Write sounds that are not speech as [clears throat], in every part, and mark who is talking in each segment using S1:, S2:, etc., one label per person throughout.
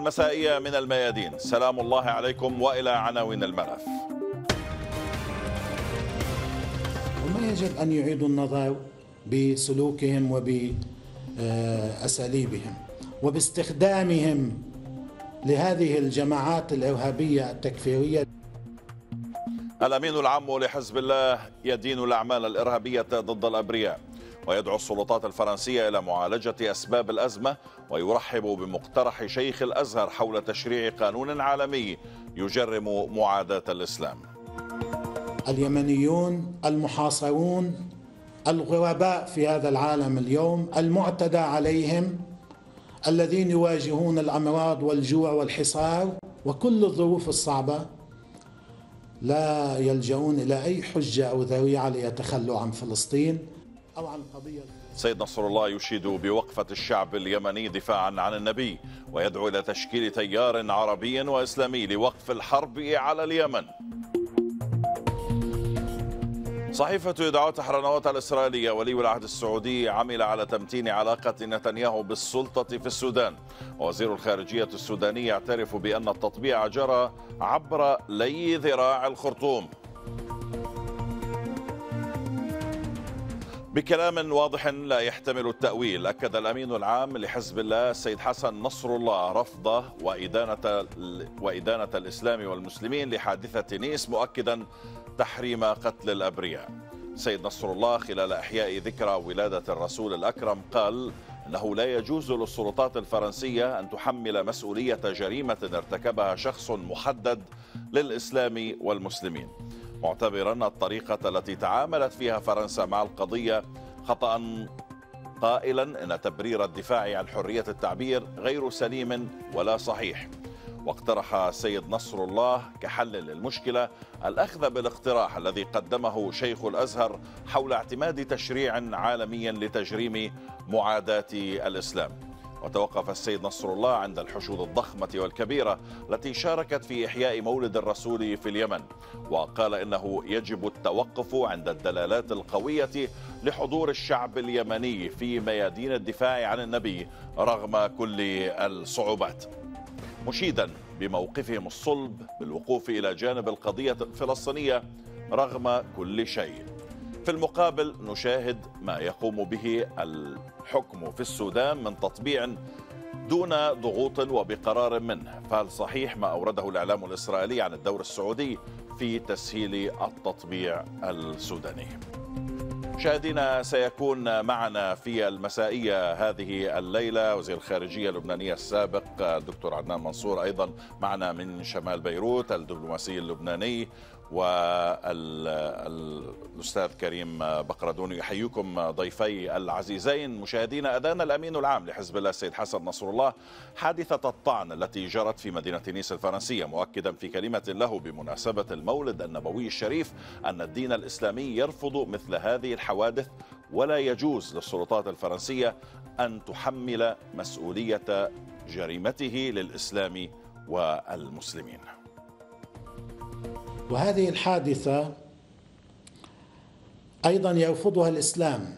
S1: المسائية من الميادين سلام الله عليكم وإلى عناوين الملف
S2: وما يجب أن يعيدوا النظر بسلوكهم وبأساليبهم وباستخدامهم لهذه الجماعات الإرهابية التكفيرية
S1: الأمين العام لحزب الله يدين الأعمال الإرهابية ضد الأبرياء ويدعو السلطات الفرنسية إلى معالجة أسباب الأزمة ويرحب بمقترح شيخ الازهر حول تشريع قانون عالمي يجرم معاداه الاسلام.
S2: اليمنيون المحاصرون الغرباء في هذا العالم اليوم المعتدى عليهم الذين يواجهون الامراض والجوع والحصار وكل الظروف الصعبه لا يلجؤون الى اي حجه او ذريعه ليتخلوا عن فلسطين او عن القضيه
S1: سيد نصر الله يشيد بوقفة الشعب اليمني دفاعا عن النبي ويدعو إلى تشكيل تيار عربي وإسلامي لوقف الحرب على اليمن صحيفة يدعو حرنوات الإسرائيلية ولي العهد السعودي عمل على تمتين علاقة نتنياهو بالسلطة في السودان وزير الخارجية السوداني يعترف بأن التطبيع جرى عبر لي ذراع الخرطوم بكلام واضح لا يحتمل التأويل أكد الأمين العام لحزب الله السيد حسن نصر الله رفضه وإدانة, وإدانة الإسلام والمسلمين لحادثة نيس مؤكدا تحريم قتل الأبرياء سيد نصر الله خلال إحياء ذكرى ولادة الرسول الأكرم قال أنه لا يجوز للسلطات الفرنسية أن تحمل مسؤولية جريمة ارتكبها شخص محدد للإسلام والمسلمين معتبرا الطريقة التي تعاملت فيها فرنسا مع القضية خطأ قائلا أن تبرير الدفاع عن حرية التعبير غير سليم ولا صحيح واقترح السيد نصر الله كحل للمشكلة الأخذ بالاقتراح الذي قدمه شيخ الأزهر حول اعتماد تشريع عالمي لتجريم معاداة الإسلام وتوقف السيد نصر الله عند الحشود الضخمة والكبيرة التي شاركت في إحياء مولد الرسول في اليمن وقال إنه يجب التوقف عند الدلالات القوية لحضور الشعب اليمني في ميادين الدفاع عن النبي رغم كل الصعوبات مشيدا بموقفهم الصلب بالوقوف إلى جانب القضية الفلسطينية رغم كل شيء في المقابل نشاهد ما يقوم به الحكم في السودان من تطبيع دون ضغوط وبقرار منه فهل صحيح ما أورده الإعلام الإسرائيلي عن الدور السعودي في تسهيل التطبيع السوداني مشاهدينا سيكون معنا في المسائية هذه الليلة وزير الخارجية اللبنانية السابق الدكتور عدنان منصور أيضا معنا من شمال بيروت الدبلوماسي اللبناني والأستاذ كريم بقردوني يحييكم ضيفي العزيزين مشاهدين أذان الأمين العام لحزب الله السيد حسن نصر الله حادثة الطعن التي جرت في مدينة نيس الفرنسية مؤكدا في كلمة له بمناسبة المولد النبوي الشريف أن الدين الإسلامي يرفض مثل هذه الحوادث ولا يجوز للسلطات الفرنسية أن تحمل مسؤولية جريمته للإسلام والمسلمين
S2: وهذه الحادثه ايضا يرفضها الاسلام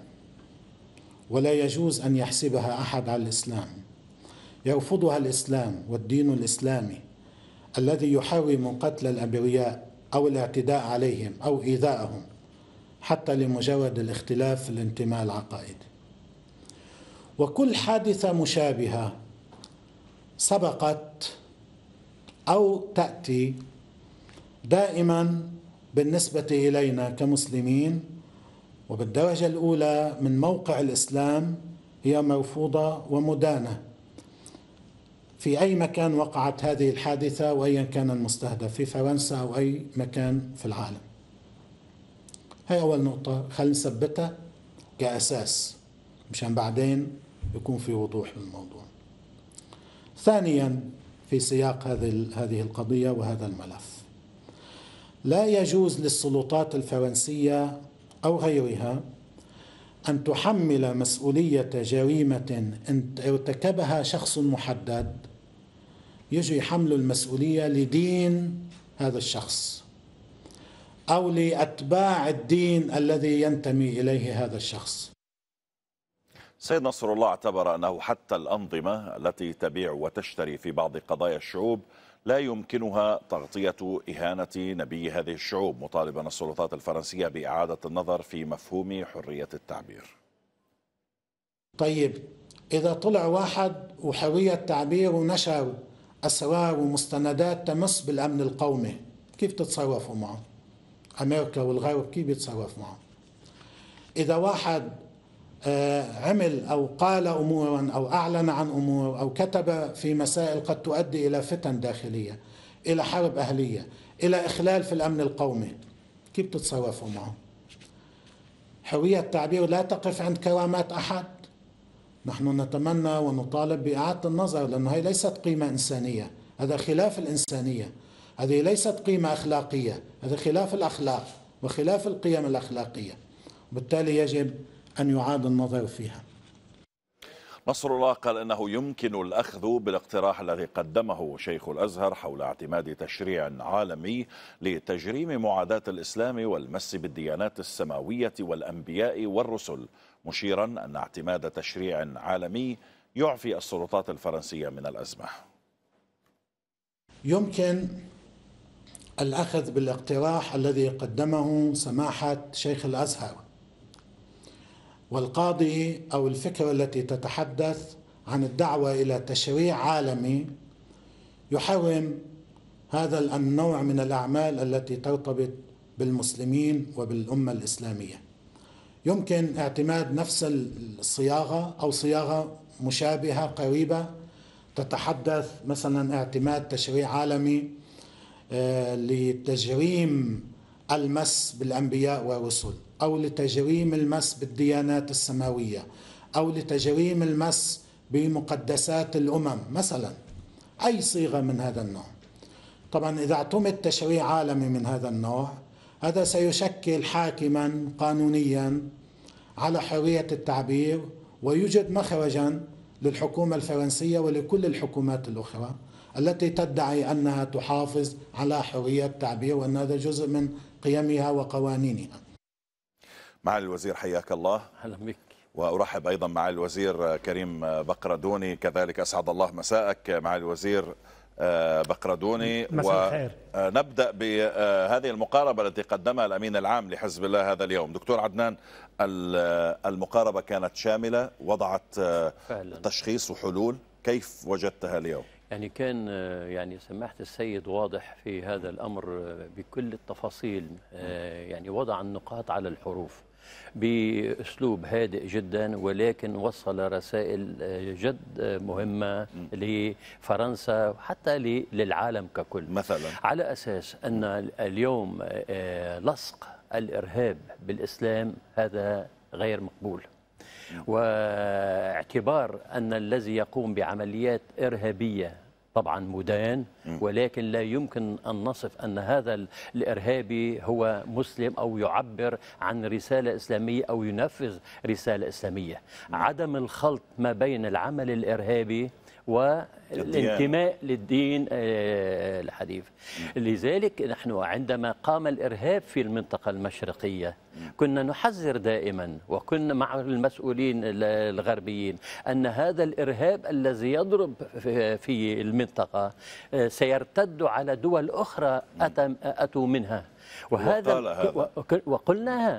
S2: ولا يجوز ان يحسبها احد على الاسلام يرفضها الاسلام والدين الاسلامي الذي يحرم قتل الابرياء او الاعتداء عليهم او ايذائهم حتى لمجرد الاختلاف في الانتماء العقائدي وكل حادثه مشابهه سبقت او تاتي دائما بالنسبة إلينا كمسلمين وبالدرجة الأولى من موقع الإسلام هي مرفوضة ومدانة في أي مكان وقعت هذه الحادثة وأيا كان المستهدف في فرنسا أو أي مكان في العالم هاي أول نقطة خلينا نثبتها كأساس مشان بعدين يكون في وضوح للموضوع ثانيا في سياق هذه هذه القضية وهذا الملف لا يجوز للسلطات الفرنسيه او غيرها ان تحمل مسؤوليه جريمه ارتكبها شخص محدد يجي حمل المسؤوليه لدين هذا الشخص او لاتباع الدين الذي ينتمي اليه هذا الشخص
S1: سيد نصر الله اعتبر انه حتى الانظمه التي تبيع وتشتري في بعض قضايا الشعوب لا يمكنها تغطية إهانة نبي هذه الشعوب مطالبا السلطات الفرنسية بإعادة النظر في مفهوم حرية التعبير
S2: طيب إذا طلع واحد وحرية تعبير ونشر أسرار ومستندات تمس بالأمن القومي كيف تتصرفوا معه؟ أمريكا والغرب كيف يتصرف معه؟ إذا واحد آه، عمل أو قال أمورا أو أعلن عن أمور أو كتب في مسائل قد تؤدي إلى فتن داخلية إلى حرب أهلية إلى إخلال في الأمن القومي كيف تتصرفوا معه حرية التعبير لا تقف عند كرامات أحد نحن نتمنى ونطالب بإعادة النظر لأنه هي ليست قيمة إنسانية هذا خلاف الإنسانية هذه ليست قيمة أخلاقية هذا خلاف الأخلاق وخلاف القيم الأخلاقية وبالتالي يجب أن يعاد النظر فيها
S1: نصر الله قال أنه يمكن الأخذ بالاقتراح الذي قدمه شيخ الأزهر حول اعتماد تشريع عالمي لتجريم معاداة الإسلام والمس بالديانات السماوية والأنبياء والرسل مشيرا أن اعتماد تشريع عالمي يعفي السلطات الفرنسية من الأزمة
S2: يمكن الأخذ بالاقتراح الذي قدمه سماحة شيخ الأزهر والقاضي او الفكره التي تتحدث عن الدعوه الى تشريع عالمي يحرم هذا النوع من الاعمال التي ترتبط بالمسلمين وبالامه الاسلاميه. يمكن اعتماد نفس الصياغه او صياغه مشابهه قريبه تتحدث مثلا اعتماد تشريع عالمي آه، لتجريم المس بالانبياء والرسل. أو لتجريم المس بالديانات السماوية أو لتجريم المس بمقدسات الأمم مثلا أي صيغة من هذا النوع طبعا إذا اعتمد تشريع عالمي من هذا النوع هذا سيشكل حاكما قانونيا على حرية التعبير ويوجد مخرجا للحكومة الفرنسية ولكل الحكومات الأخرى التي تدعي أنها تحافظ على حرية التعبير وأن هذا جزء من قيمها وقوانينها
S1: معالي الوزير حياك الله اهلا بك وارحب ايضا معالي الوزير كريم بقردوني كذلك اسعد الله مساءك معالي الوزير آه، بقردوني ونبدا آه، بهذه المقاربه التي قدمها الامين العام لحزب الله هذا اليوم دكتور عدنان المقاربه كانت شامله وضعت آه، فعلا. تشخيص وحلول كيف وجدتها اليوم يعني
S3: كان يعني سماحه السيد واضح في هذا الامر بكل التفاصيل يعني وضع النقاط على الحروف باسلوب هادئ جدا ولكن وصل رسائل آه، جد آه، مهمه لفرنسا وحتى للعالم ككل مثلا على اساس ان اليوم آه، لصق الارهاب بالاسلام هذا غير مقبول واعتبار ان الذي يقوم بعمليات ارهابيه طبعا مدان ولكن لا يمكن أن نصف أن هذا الإرهابي هو مسلم أو يعبر عن رسالة إسلامية أو ينفذ رسالة إسلامية عدم الخلط ما بين العمل الإرهابي و الانتماء للدين آه، الحديث لذلك نحن عندما قام الإرهاب في المنطقة المشرقية كنا نحذر دائما وكنا مع المسؤولين الغربيين أن هذا الإرهاب الذي يضرب في المنطقة آه، سيرتد على دول أخرى أتوا منها وهذا وقال هذا. وقلناها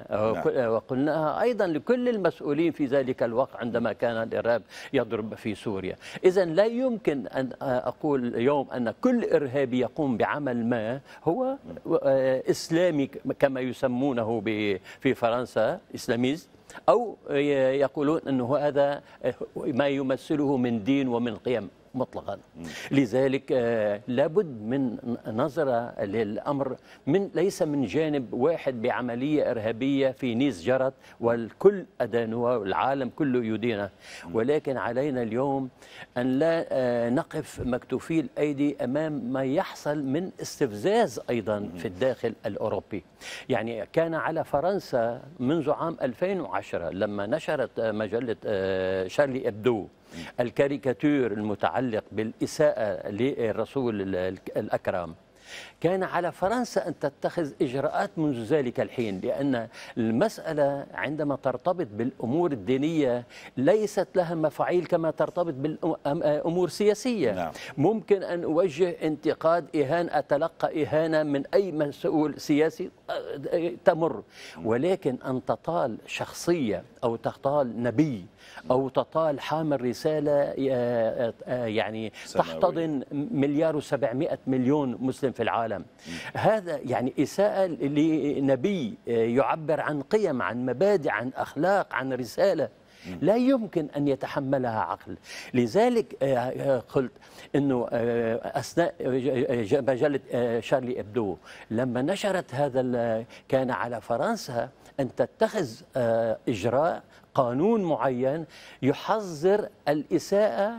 S3: نعم. وقلناها ايضا لكل المسؤولين في ذلك الوقت عندما كان الارهاب يضرب في سوريا اذا لا يمكن ان اقول اليوم ان كل ارهابي يقوم بعمل ما هو اسلامي كما يسمونه في فرنسا اسلاميز او يقولون انه هذا آه، ما يمثله من دين ومن قيم مطلقا لذلك آه، لابد من نظرة للأمر من ليس من جانب واحد بعملية إرهابية في نيس جرت والكل أدانها والعالم كله يدينها ولكن علينا اليوم أن لا آه، نقف مكتوفي الأيدي أمام ما يحصل من استفزاز أيضا في الداخل الأوروبي يعني كان على فرنسا منذ عام 2010 لما نشرت آه، مجلة شارلي إبدو الكاريكاتير المتعلق بالإساءة للرسول الأكرم كان على فرنسا أن تتخذ إجراءات منذ ذلك الحين لأن المسألة عندما ترتبط بالأمور الدينية ليست لها مفاعيل كما ترتبط بالأمور السياسية نعم. ممكن أن أوجه انتقاد إهان أتلقى إهانة من أي مسؤول سياسي تمر ولكن أن تطال شخصية أو تطال نبي أو تطال حامل رسالة آه، آه، يعني سماوي. تحتضن مليار وسبعمائة مليون مسلم في العالم وسلم هذا يعني إساءة لنبي آه، يعبر عن قيم عن مبادئ عن أخلاق عن رسالة لا يمكن أن يتحملها عقل لذلك آه، آه، قلت أنه أثناء مجلة شارلي إبدو لما نشرت هذا كان على فرنسا أن تتخذ إجراء قانون معين يحظر الإساءة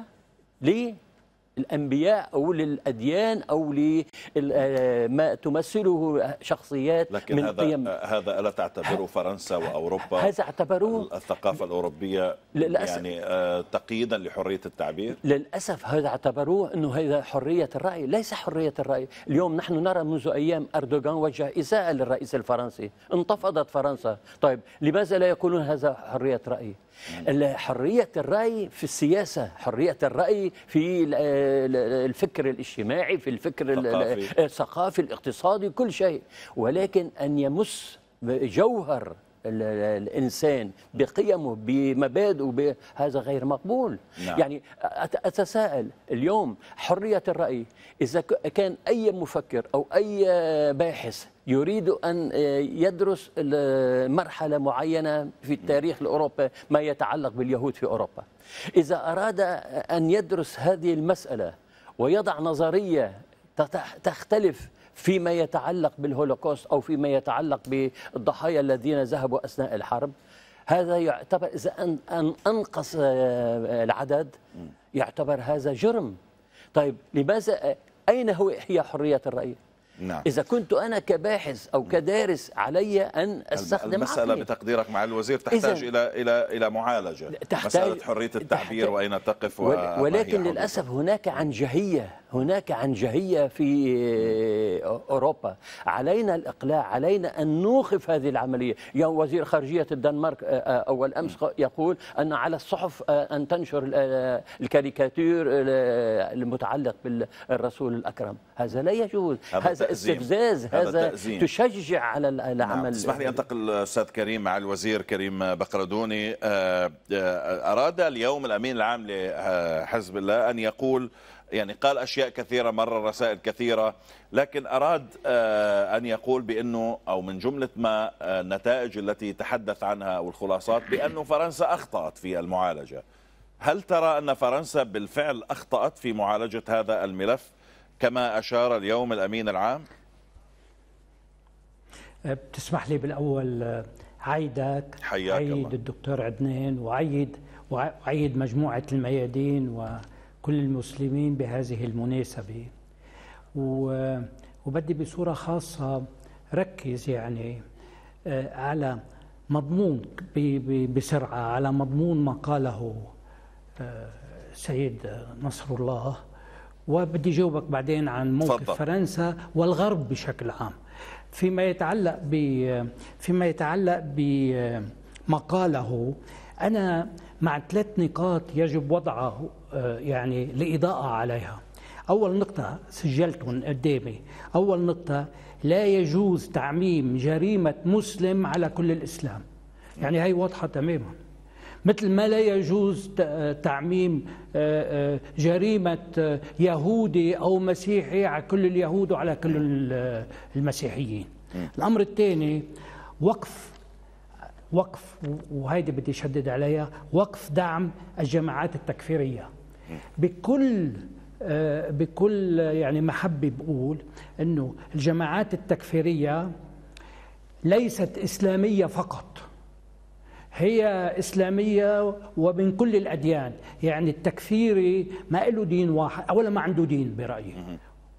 S3: الانبياء او للاديان او لما آه، تمثله
S1: شخصيات لكن من هذا قيم هذا الا تعتبره فرنسا واوروبا هذا اعتبروه الثقافه الاوروبيه للأسف يعني آه، تقييدا لحريه التعبير
S3: للاسف هذا اعتبروه انه هذا حريه الراي ليس حريه الراي اليوم نحن نرى منذ ايام اردوغان وجه اساءه للرئيس الفرنسي انتفضت فرنسا طيب لماذا لا يقولون هذا حريه راي حرية الرأي في السياسة حرية الرأي في الفكر الاجتماعي في الفكر الثقافي الاقتصادي كل شيء ولكن أن يمس جوهر الإنسان بقيمه بمبادئه هذا غير مقبول نعم. يعني أتساءل اليوم حرية الرأي إذا كان أي مفكر أو أي باحث يريد أن آه، يدرس مرحلة معينة في نعم. التاريخ الأوروبي ما يتعلق باليهود في أوروبا إذا أراد أن يدرس هذه المسألة ويضع نظرية تختلف فيما يتعلق بالهولوكوست أو فيما يتعلق بالضحايا الذين ذهبوا أثناء الحرب هذا يعتبر إذا أن, أنقص آه، العدد يعتبر هذا جرم طيب لماذا أين هو هي حرية الرأي؟ نعم. إذا كنت أنا كباحث أو كدارس
S1: علي أن أستخدم المسألة عقلي. بتقديرك مع الوزير تحتاج إلى إلى إلى معالجة تحتاج مسألة حرية التعبير وأين تقف ولكن للأسف
S3: هناك عنجهية هناك عنجهية في أوروبا علينا الإقلاع علينا أن نوقف هذه العملية يا وزير خارجية الدنمارك آه، آه، أول أمس نعم. يقول أن على الصحف آه، أن تنشر الكاريكاتير المتعلق بالرسول الأكرم هذا لا يجوز هذا, استفزاز هذا, تشجع على نعم. العمل نعم. لي
S1: أنتقل أستاذ كريم مع الوزير كريم بقردوني أراد اليوم الأمين العام لحزب الله أن يقول يعني قال أشياء كثيرة مرة رسائل كثيرة لكن أراد آه، أن يقول بأنه أو من جملة ما آه، النتائج التي تحدث عنها والخلاصات بأنه فرنسا أخطأت في المعالجة هل ترى أن فرنسا بالفعل أخطأت في معالجة هذا الملف كما أشار اليوم الأمين العام؟
S4: أه، بتسمح لي بالأول عيدك حياك عيد الله. الدكتور عدنان وعيد وعيد مجموعة الميادين و كل المسلمين بهذه المناسبة وبدي بصورة خاصة ركز يعني آه، على مضمون بسرعة على مضمون ما قاله آه، سيد نصر الله وبدي جاوبك بعدين عن موقف فضل. فرنسا والغرب بشكل عام فيما يتعلق ب فيما يتعلق بمقاله آه، أنا مع ثلاث نقاط يجب وضعه آه، يعني لإضاءة عليها أول نقطة سجلتهم قدامي إيه أول نقطة لا يجوز تعميم جريمة مسلم على كل الإسلام يعني هي واضحة تماما مثل ما لا يجوز تعميم آه، آه، جريمة يهودي أو مسيحي على كل اليهود وعلى كل المسيحيين الأمر الثاني وقف وقف وهيدي بدي شدد عليها وقف دعم الجماعات التكفيرية بكل آه، بكل يعني محبة بقول أنه الجماعات التكفيرية ليست إسلامية فقط هي إسلامية ومن كل الأديان يعني التكفيري ما له دين واحد أولا ما عنده دين برأيي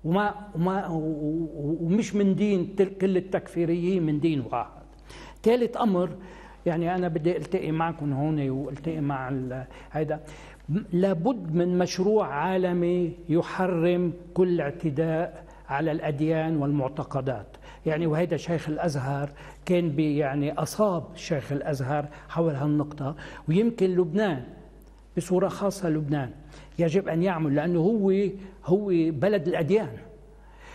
S4: وما, وما ومش من دين كل التكفيريين من دين واحد ثالث أمر يعني أنا بدي ألتقي معكم هون وألتقي مع هذا لابد من مشروع عالمي يحرم كل اعتداء على الأديان والمعتقدات يعني وهيدا شيخ الأزهر كان بي يعني أصاب شيخ الأزهر حول هالنقطة ويمكن لبنان بصورة خاصة لبنان يجب أن يعمل لأنه هو هو بلد الأديان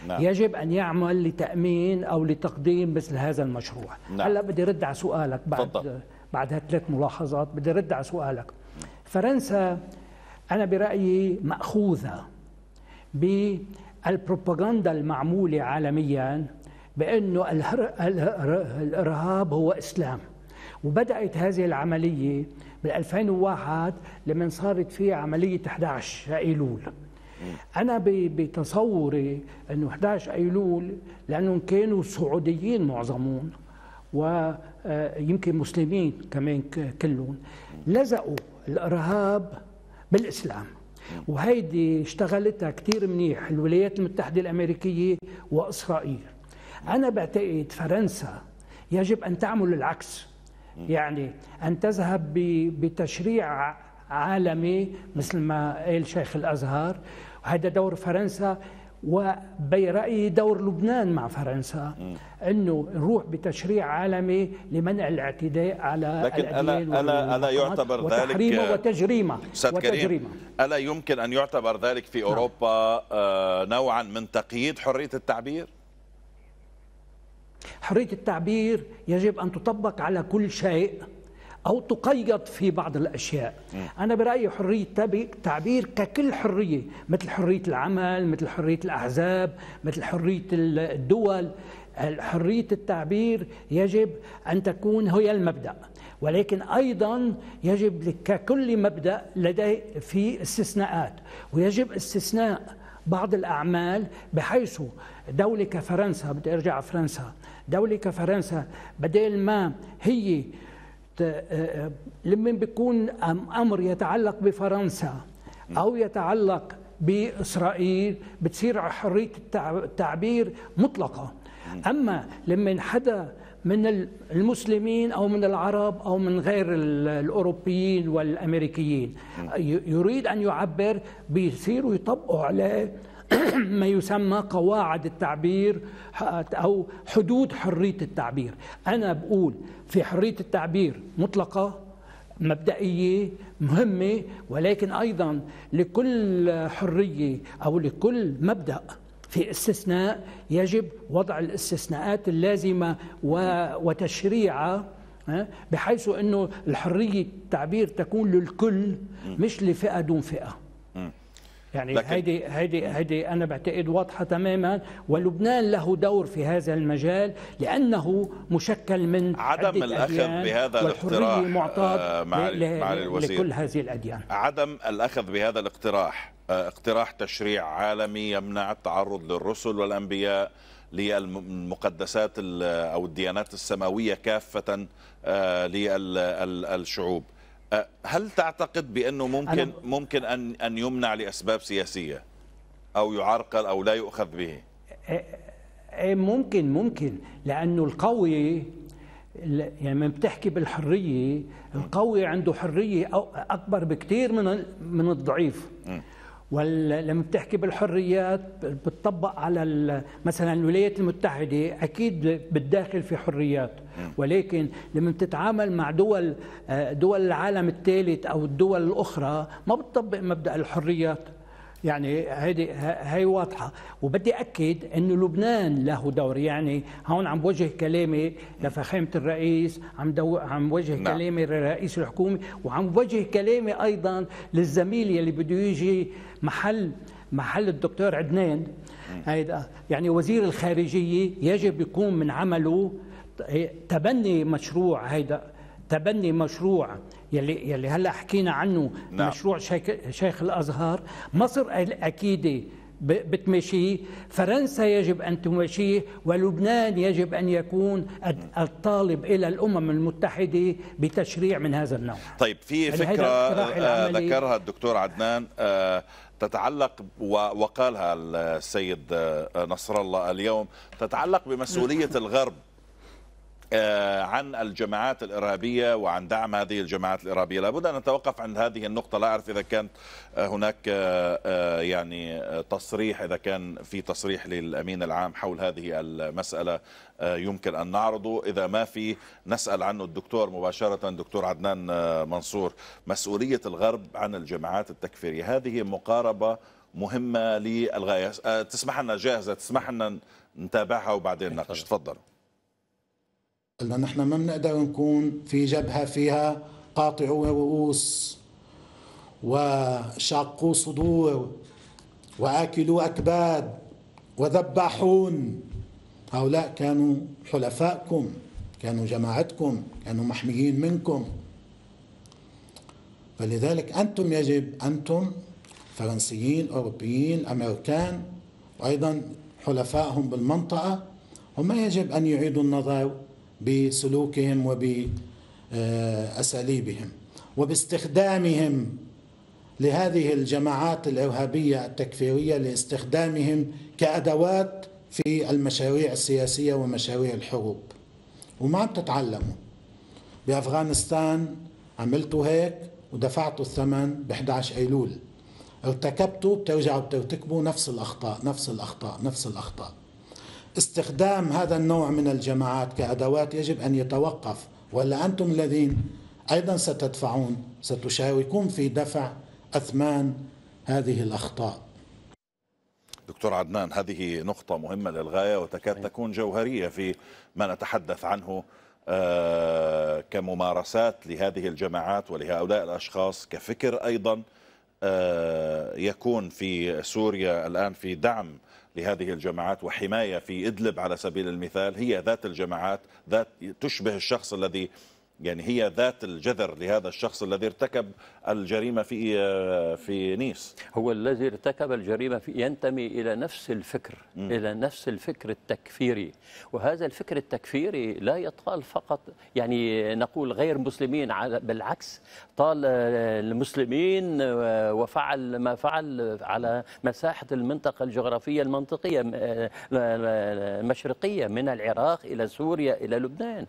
S4: نعم. يجب أن يعمل لتأمين أو لتقديم مثل هذا المشروع نعم. هلأ بدي رد على سؤالك بعد فضل. بعد هالثلاث ملاحظات بدي رد على سؤالك فرنسا أنا برأيي مأخوذة بالبروباغندا المعمولة عالميا بأنه الإرهاب هو إسلام وبدأت هذه العملية بال 2001 لما صارت في عملية 11 أيلول أنا بتصوري أنه 11 أيلول لأنهم كانوا سعوديين معظمون ويمكن آه، مسلمين كمان كلهم لزقوا الارهاب بالاسلام وهيدي اشتغلتها كثير منيح الولايات المتحده الامريكيه واسرائيل انا بعتقد فرنسا يجب ان تعمل العكس يعني ان تذهب بتشريع عالمي مثل ما قال شيخ الازهر وهذا دور فرنسا وبرأيي دور لبنان مع فرنسا انه نروح بتشريع عالمي لمنع الاعتداء على لكن الا الا الا يعتبر ذلك وتحريمه وتجريمه وتجريمه كريم
S1: الا يمكن ان يعتبر ذلك في نعم. اوروبا آه، نوعا من تقييد حريه التعبير؟
S4: حريه التعبير يجب ان تطبق على كل شيء أو تقيد في بعض الأشياء أنا برأيي حرية التعبير ككل حرية مثل حرية العمل مثل حرية الأحزاب مثل حرية الدول حرية التعبير يجب أن تكون هي المبدأ ولكن أيضا يجب ككل مبدأ لديه في استثناءات ويجب استثناء بعض الأعمال بحيث دولة كفرنسا بدي أرجع فرنسا دولة كفرنسا بدل ما هي آه، آه، لما بيكون امر يتعلق بفرنسا او يتعلق باسرائيل بتصير حريه التعبير مطلقه اما لما حدا من المسلمين او من العرب او من غير الاوروبيين والامريكيين يريد ان يعبر بيصيروا يطبقوا عليه [coughs] ما يسمى قواعد التعبير أو حدود حرية التعبير أنا بقول في حرية التعبير مطلقة مبدئية مهمة ولكن أيضا لكل حرية أو لكل مبدأ في استثناء يجب وضع الاستثناءات اللازمة وتشريعها بحيث أنه الحرية التعبير تكون للكل مش لفئة دون فئة يعني هيدي هيدي هيدي انا بعتقد واضحه تماما ولبنان له دور في هذا المجال لانه مشكل من عدم الاخذ بهذا الاقتراح معطاد آه، لكل هذه الاديان
S1: عدم الاخذ بهذا الاقتراح آه، اقتراح تشريع عالمي يمنع التعرض للرسل والانبياء للمقدسات او الديانات السماويه كافه آه، للشعوب هل تعتقد بانه ممكن ممكن ان ان يمنع لاسباب سياسيه او يعرقل او لا يؤخذ به
S4: إيه، إيه، ممكن ممكن لانه القوي يعني من بتحكي بالحريه القوي عنده حريه اكبر بكثير من من الضعيف م. ولما بتحكي بالحريات بتطبق على مثلا الولايات المتحدة أكيد بالداخل في حريات ولكن لما بتتعامل مع دول آه، دول العالم الثالث أو الدول الأخرى ما بتطبق مبدأ الحريات يعني هيدي هي واضحه وبدي اكد انه لبنان له دور يعني هون عم بوجه كلامي لفخامه الرئيس عم دو عم بوجه نعم. كلامي لرئيس الحكومه وعم بوجه كلامي ايضا للزميل يلي بده يجي محل محل الدكتور عدنان هيدا يعني وزير الخارجيه يجب يكون من عمله تبني مشروع هيدا تبني مشروع يلي يلي هلا حكينا عنه نعم. مشروع شيخ الازهر مصر اكيد بتمشيه فرنسا يجب أن تمشيه ولبنان يجب أن يكون الطالب إلى الأمم المتحدة بتشريع من هذا النوع
S1: طيب في يعني فكرة آه، ذكرها الدكتور عدنان آه تتعلق وقالها السيد آه، نصر الله اليوم تتعلق بمسؤولية الغرب آه، عن الجماعات الإرهابية وعن دعم هذه الجماعات الإرهابية لابد أن نتوقف عند هذه النقطة لا أعرف إذا كان آه، هناك آه، يعني تصريح إذا كان في تصريح للأمين العام حول هذه المسألة يمكن أن نعرضه إذا ما في نسأل عنه الدكتور مباشرة دكتور عدنان منصور مسؤولية الغرب عن الجماعات التكفيرية هذه مقاربة مهمة للغاية تسمح لنا جاهزة تسمح لنا نتابعها وبعدين نناقش تفضل
S2: لأن احنا ما بنقدر نكون في جبهة فيها قاطع رؤوس وشاقوا صدور وآكلوا أكباد وذبحون هؤلاء كانوا حلفائكم كانوا جماعتكم كانوا محميين منكم فلذلك أنتم يجب أنتم فرنسيين أوروبيين أمريكان وأيضا حلفائهم بالمنطقة هم يجب أن يعيدوا النظر بسلوكهم وبأساليبهم آه، وباستخدامهم لهذه الجماعات الإرهابية التكفيرية لاستخدامهم كأدوات في المشاريع السياسية ومشاريع الحروب وما عم تتعلموا بأفغانستان عملتوا هيك ودفعتوا الثمن ب 11 أيلول ارتكبتوا بترجعوا بترتكبوا نفس الأخطاء نفس الأخطاء نفس الأخطاء استخدام هذا النوع من الجماعات كأدوات يجب أن يتوقف ولا أنتم الذين أيضا ستدفعون ستشاركون في دفع أثمان هذه الأخطاء
S1: دكتور عدنان هذه نقطة مهمة للغاية وتكاد تكون جوهرية في ما نتحدث عنه آه، كممارسات لهذه الجماعات ولهؤلاء الأشخاص كفكر أيضا آه، يكون في سوريا الآن في دعم لهذه الجماعات وحماية في إدلب على سبيل المثال هي ذات الجماعات ذات تشبه الشخص الذي يعني هي ذات الجذر لهذا الشخص الذي ارتكب الجريمة في في نيس هو الذي ارتكب الجريمة في ينتمي إلى
S3: نفس الفكر م. إلى نفس الفكر التكفيري وهذا الفكر التكفيري لا يطال فقط يعني نقول غير مسلمين بالعكس طال المسلمين وفعل ما فعل على مساحة المنطقة الجغرافية المنطقية المشرقية من العراق إلى سوريا إلى لبنان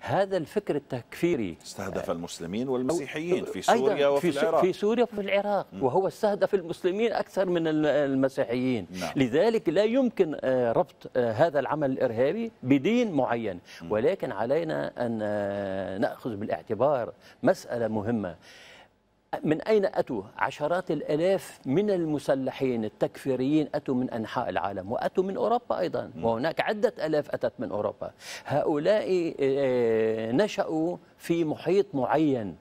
S3: هذا الفكر التكفيري التكفيري استهدف المسلمين والمسيحيين في سوريا وفي في العراق في سوريا وفي العراق وهو استهدف المسلمين أكثر من المسيحيين نعم. لذلك لا يمكن آه، ربط آه، هذا العمل الإرهابي بدين معين ولكن علينا أن آه، نأخذ بالاعتبار مسألة مهمة من أين أتوا عشرات الألاف من المسلحين التكفيريين أتوا من أنحاء العالم وأتوا من أوروبا أيضا وهناك عدة ألاف أتت من أوروبا هؤلاء آه، آه، نشأوا في محيط معين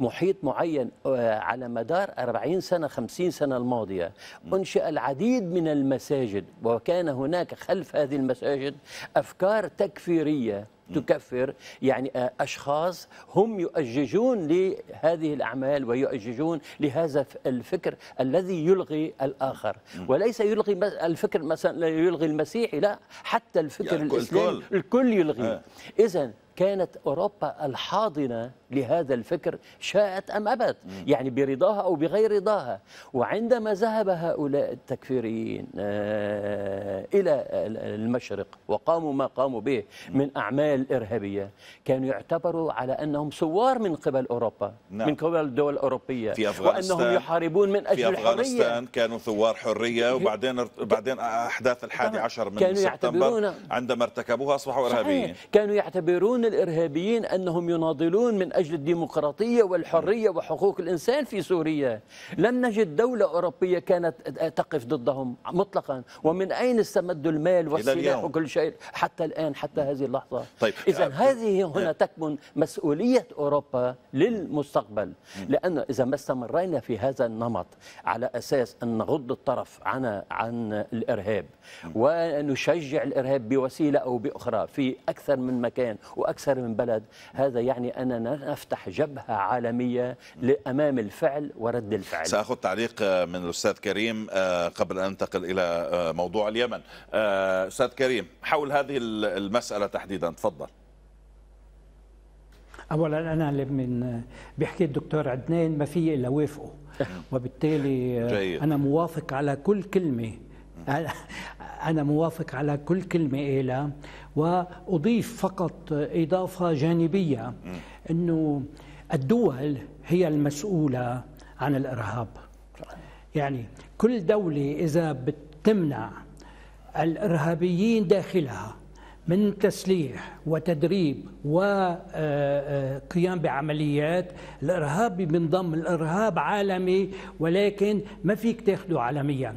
S3: محيط معين آه، على مدار 40 سنة 50 سنة الماضية أنشأ العديد من المساجد وكان هناك خلف هذه المساجد أفكار تكفيرية تكفر يعني آه، أشخاص هم يؤججون لهذه الأعمال ويؤججون لهذا الفكر الذي يلغي الآخر وليس يلغي الفكر مثلا يلغي المسيحي لا حتى الفكر يعني الإسلامي الكل يلغي آه. إذا كانت أوروبا الحاضنة لهذا الفكر شاءت أم أبت يعني برضاها أو بغير رضاها وعندما ذهب هؤلاء التكفيريين آه إلى المشرق وقاموا ما قاموا به من أعمال إرهابية كانوا يعتبروا على أنهم ثوار من قبل أوروبا نعم. من قبل الدول الأوروبية في أفغانستان وأنهم يحاربون من أجل الحرية في أفغانستان الحرية.
S1: كانوا ثوار حرية وبعدين بعدين أحداث الحادي عشر من كانوا سبتمبر عندما ارتكبوها أصبحوا إرهابيين صحيح.
S3: كانوا يعتبرون الإرهابيين أنهم يناضلون من أجل الديمقراطية والحرية وحقوق الإنسان في سوريا لم نجد دولة أوروبية كانت تقف ضدهم مطلقا ومن أين است يستمد المال والسلاح وكل شيء حتى الآن حتى هذه اللحظة طيب. إذا آه، هذه آه. هنا تكمن مسؤولية أوروبا للمستقبل لأن إذا ما استمرينا في هذا النمط على أساس أن نغض الطرف عن عن الإرهاب ونشجع الإرهاب بوسيلة أو بأخرى في أكثر من مكان وأكثر من بلد هذا يعني أننا نفتح جبهة عالمية أمام الفعل ورد الفعل
S1: سأخذ تعليق من الأستاذ كريم آه، قبل أن أنتقل إلى موضوع اليمن آه، استاذ كريم حول هذه المساله تحديدا تفضل
S4: اولا انا اللي من بيحكي الدكتور عدنان ما في الا وافقه [laughs] وبالتالي آه، جيد. انا موافق على كل كلمه [laughs] انا موافق على كل كلمه قالها واضيف فقط اضافه جانبيه انه الدول هي المسؤوله عن الارهاب يعني كل دوله اذا بتمنع الإرهابيين داخلها من تسليح وتدريب وقيام آه، آه، بعمليات الارهابي بنضم الارهاب عالمي ولكن ما فيك تاخده عالميا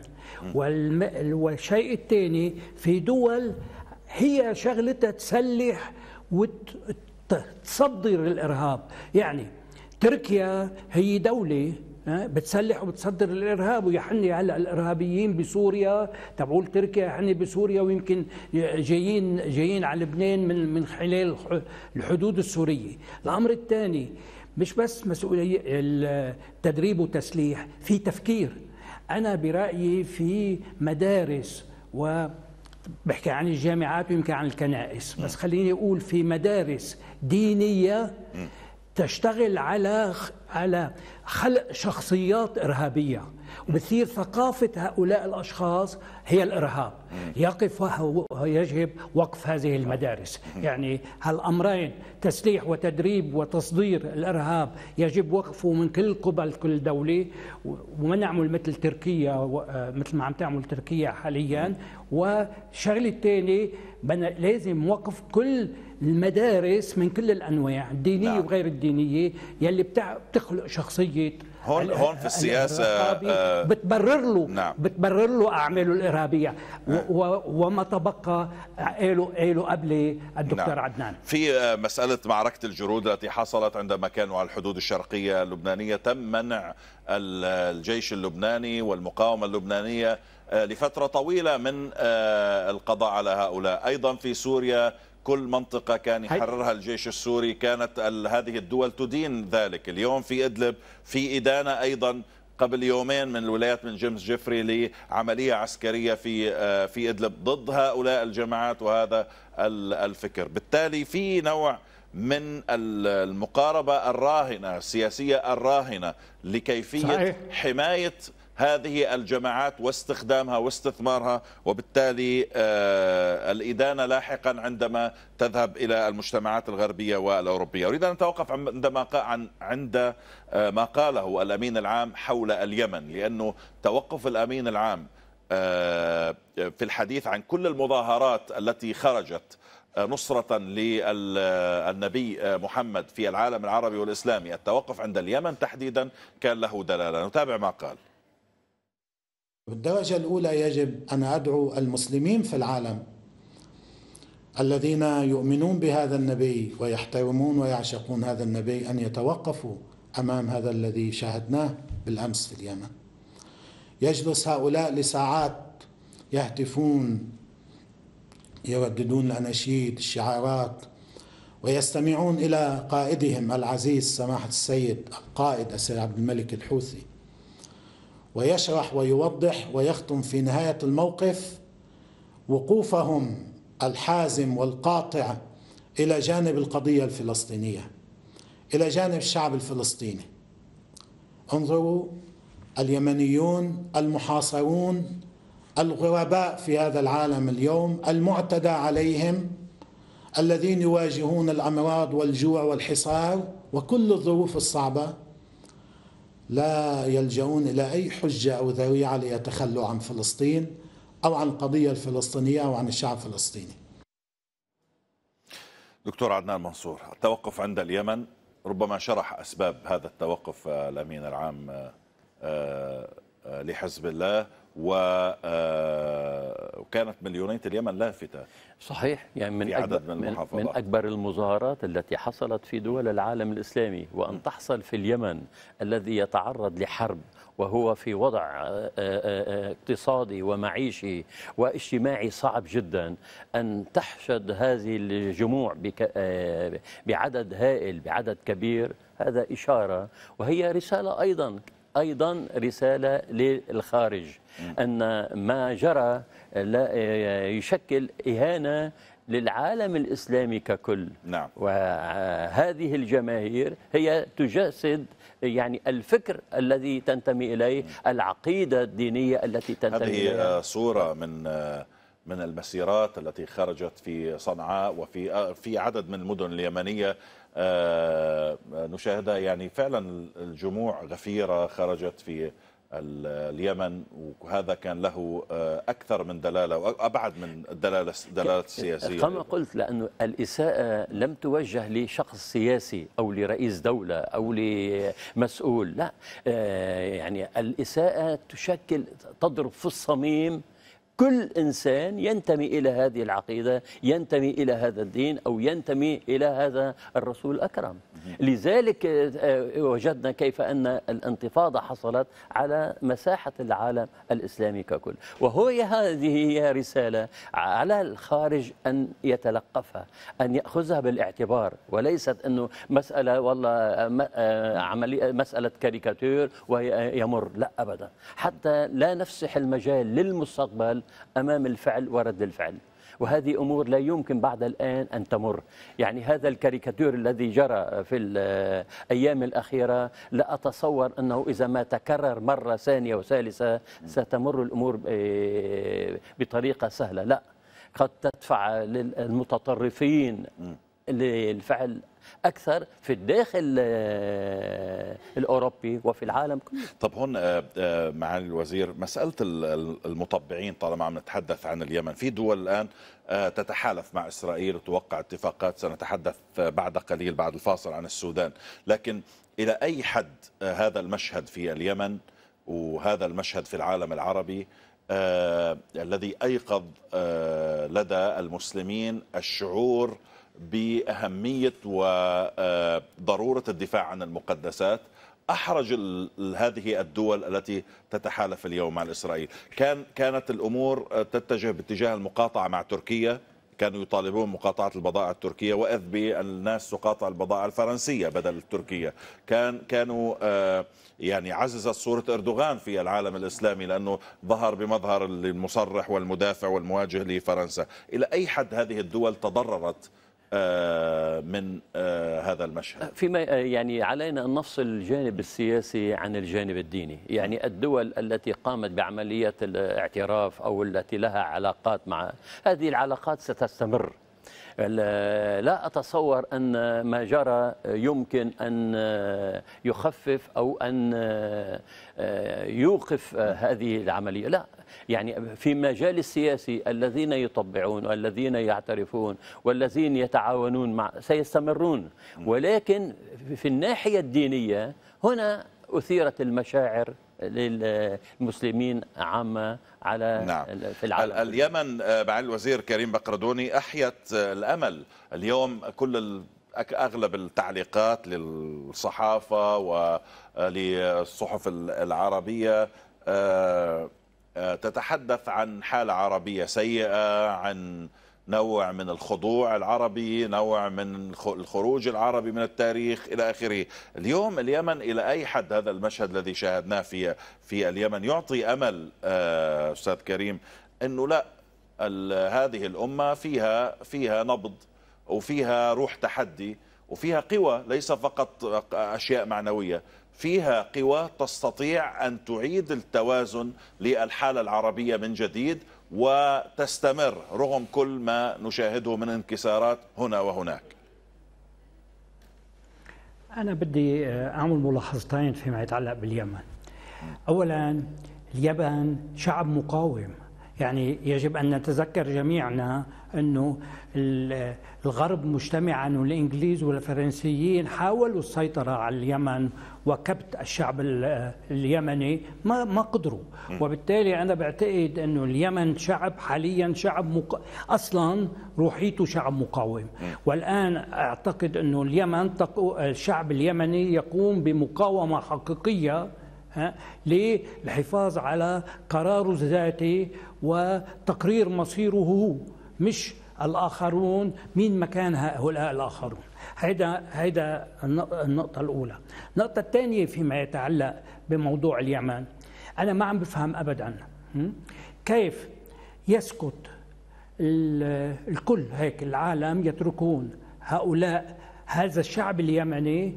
S4: والشيء الثاني في دول هي شغلتها تسلح وتصدر الارهاب يعني تركيا هي دوله بتسلح وبتصدر الارهاب ويحني هلا الارهابيين بسوريا تبعول تركيا يعني بسوريا ويمكن جايين جايين على لبنان من من خلال الحدود السوريه، الامر الثاني مش بس مسؤوليه التدريب وتسليح، في تفكير انا برايي في مدارس و بحكي عن الجامعات ويمكن عن الكنائس بس خليني اقول في مدارس دينيه تشتغل على على خلق شخصيات ارهابيه وبتصير ثقافه هؤلاء الاشخاص هي الارهاب يقف يجب وقف هذه المدارس يعني هالامرين تسليح وتدريب وتصدير الارهاب يجب وقفه من كل قبل كل دوله وما نعمل مثل تركيا آه، مثل ما عم تعمل تركيا حاليا والشغله الثانيه لازم وقف كل المدارس من كل الانواع الدينيه نعم. وغير الدينيه يلي بتخلق شخصيه هون هون في السياسه آه بتبرر له نعم. بتبرر له اعماله الارهابيه نعم. وما تبقى قالوا قالوا قبل الدكتور نعم. عدنان
S1: في آه، مساله معركه الجرود التي حصلت عندما كانوا على الحدود الشرقيه اللبنانيه تم منع الجيش اللبناني والمقاومه اللبنانيه آه، لفتره طويله من آه، القضاء على هؤلاء ايضا في سوريا كل منطقة كان يحررها الجيش السوري كانت هذه الدول تدين ذلك اليوم في إدلب في إدانة أيضا قبل يومين من الولايات من جيمس جيفري لعملية عسكرية في آه، في إدلب ضد هؤلاء الجماعات وهذا الفكر بالتالي في نوع من المقاربة الراهنة السياسية الراهنة لكيفية صحيح. حماية هذه الجماعات واستخدامها واستثمارها وبالتالي آه، الإدانة لاحقا عندما تذهب إلى المجتمعات الغربية والأوروبية أريد أن أتوقف عندما عند آه، ما قاله الأمين العام حول اليمن لأنه توقف الأمين العام آه، في الحديث عن كل المظاهرات التي خرجت نصرة للنبي محمد في العالم العربي والإسلامي التوقف عند اليمن تحديدا كان له دلالة نتابع ما قال
S2: بالدرجة الأولى يجب أن أدعو المسلمين في العالم الذين يؤمنون بهذا النبي ويحترمون ويعشقون هذا النبي أن يتوقفوا أمام هذا الذي شاهدناه بالأمس في اليمن يجلس هؤلاء لساعات يهتفون يرددون الأناشيد الشعارات ويستمعون إلى قائدهم العزيز سماحة السيد القائد السيد عبد الملك الحوثي ويشرح ويوضح ويختم في نهايه الموقف وقوفهم الحازم والقاطع الى جانب القضيه الفلسطينيه الى جانب الشعب الفلسطيني انظروا اليمنيون المحاصرون الغرباء في هذا العالم اليوم المعتدى عليهم الذين يواجهون الامراض والجوع والحصار وكل الظروف الصعبه لا يلجؤون إلى أي حجة أو ذويعه ليتخلوا عن فلسطين أو عن القضية الفلسطينية أو عن الشعب الفلسطيني
S1: دكتور عدنان منصور التوقف عند اليمن ربما شرح أسباب هذا التوقف آه، الأمين العام آه، آه، لحزب الله آه، وكانت مليونية اليمن لافتة
S3: صحيح يعني من, أكبر من, من
S1: أكبر المظاهرات
S3: التي حصلت في دول العالم الإسلامي وأن تحصل في اليمن الذي يتعرض لحرب وهو في وضع آه، آه، اقتصادي ومعيشي واجتماعي صعب جدا أن تحشد هذه الجموع بعدد هائل بعدد كبير هذا إشارة وهي رسالة أيضا أيضا رسالة للخارج أن ما جرى لا آه، يشكل إهانة للعالم الإسلامي ككل نعم. وهذه الجماهير هي تجسد يعني الفكر الذي تنتمي إليه العقيدة الدينية التي تنتمي هذه آه، إليها هذه
S1: صورة من آه، من المسيرات التي خرجت في صنعاء وفي آه، في عدد من المدن اليمنيه آه، آه، نشاهدها يعني فعلا الجموع غفيره خرجت في اليمن وهذا كان له اكثر من دلاله وابعد من الدلاله الدلاله السياسيه كما
S3: قلت لانه الاساءه لم توجه لشخص سياسي او لرئيس دوله او لمسؤول لا يعني الاساءه تشكل تضرب في الصميم كل إنسان ينتمي إلى هذه العقيدة ينتمي إلى هذا الدين أو ينتمي إلى هذا الرسول الأكرم لذلك آه، آه، وجدنا كيف أن الانتفاضة حصلت على مساحة العالم الإسلامي ككل وهي هذه هي رسالة على الخارج أن يتلقفها أن يأخذها بالاعتبار وليست أنه مسألة والله آه، عملية مسألة كاريكاتير ويمر لا أبدا حتى لا نفسح المجال للمستقبل أمام الفعل ورد الفعل وهذه امور لا يمكن بعد الان ان تمر، يعني هذا الكاريكاتير الذي جرى في الايام الاخيره لا اتصور انه اذا ما تكرر مره ثانيه وثالثه ستمر الامور بطريقه سهله، لا قد تدفع للمتطرفين للفعل
S1: اكثر في الداخل آه، الاوروبي وفي العالم كله طب هون آه، آه، معالي الوزير مساله المطبعين طالما عم نتحدث عن اليمن في دول الان تتحالف مع اسرائيل وتوقع اتفاقات سنتحدث بعد قليل بعد الفاصل عن السودان لكن الى اي حد هذا المشهد في اليمن وهذا المشهد في العالم العربي آه الذي ايقظ آه لدى المسلمين الشعور باهميه وضروره الدفاع عن المقدسات احرج هذه الدول التي تتحالف اليوم مع اسرائيل كان كانت الامور تتجه باتجاه المقاطعه مع تركيا كانوا يطالبون مقاطعة البضائع التركية وإذ بالناس تقاطع البضائع الفرنسية بدل التركية كان كانوا آه، يعني عززت صورة أردوغان في العالم الإسلامي لأنه ظهر بمظهر المصرح والمدافع والمواجه لفرنسا إلى أي حد هذه الدول تضررت من آه، هذا المشهد فيما آه، يعني علينا أن نفصل الجانب السياسي عن الجانب
S3: الديني يعني الدول التي قامت بعملية الاعتراف أو التي لها علاقات مع هذه العلاقات ستستمر لا أتصور أن ما جرى يمكن أن يخفف أو أن يوقف هذه العملية لا يعني في مجال السياسي الذين يطبعون والذين يعترفون والذين يتعاونون مع سيستمرون ولكن في الناحية الدينية هنا أثيرت المشاعر للمسلمين عامة على نعم. في العالم
S1: اليمن آه، معالي الوزير كريم بقردوني أحيت آه، الأمل اليوم كل اغلب التعليقات للصحافه وللصحف آه، العربيه تتحدث عن حاله عربيه سيئه عن نوع من الخضوع العربي نوع من الخروج العربي من التاريخ إلى آخره اليوم اليمن إلى أي حد هذا المشهد الذي شاهدناه في, في اليمن يعطي أمل آه، أستاذ كريم أنه لا هذه الأمة فيها, فيها نبض وفيها روح تحدي وفيها قوى ليس فقط أشياء معنوية فيها قوى تستطيع أن تعيد التوازن للحالة العربية من جديد وتستمر رغم كل ما نشاهده من انكسارات هنا وهناك
S4: أنا بدي آه، أعمل ملاحظتين فيما يتعلق باليمن أولا اليمن شعب مقاوم يعني يجب أن نتذكر جميعنا أنه الغرب مجتمعا والإنجليز والفرنسيين حاولوا السيطرة على اليمن وكبت الشعب اليمني ما ما قدروا وبالتالي انا بعتقد انه اليمن شعب حاليا شعب مق... اصلا روحيته شعب مقاوم والان اعتقد انه اليمن تق... الشعب اليمني يقوم بمقاومه حقيقيه للحفاظ على قراره الذاتي وتقرير مصيره هو مش الآخرون مين مكان هؤلاء الآخرون هيدا هيدا النقطة الأولى النقطة الثانية فيما يتعلق بموضوع اليمن أنا ما عم بفهم أبدا كيف يسكت الكل هيك العالم يتركون هؤلاء هذا الشعب اليمني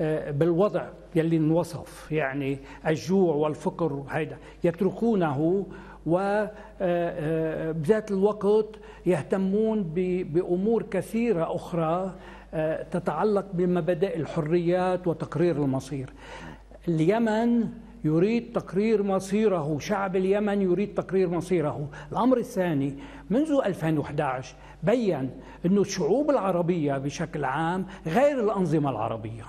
S4: آه، بالوضع يلي انوصف يعني الجوع والفقر وهيدا يتركونه وبذات آه، آه، الوقت يهتمون بأمور كثيرة أخرى آه، تتعلق بمبادئ الحريات وتقرير المصير اليمن يريد تقرير مصيره شعب اليمن يريد تقرير مصيره الأمر الثاني منذ 2011 بيّن أن الشعوب العربية بشكل عام غير الأنظمة العربية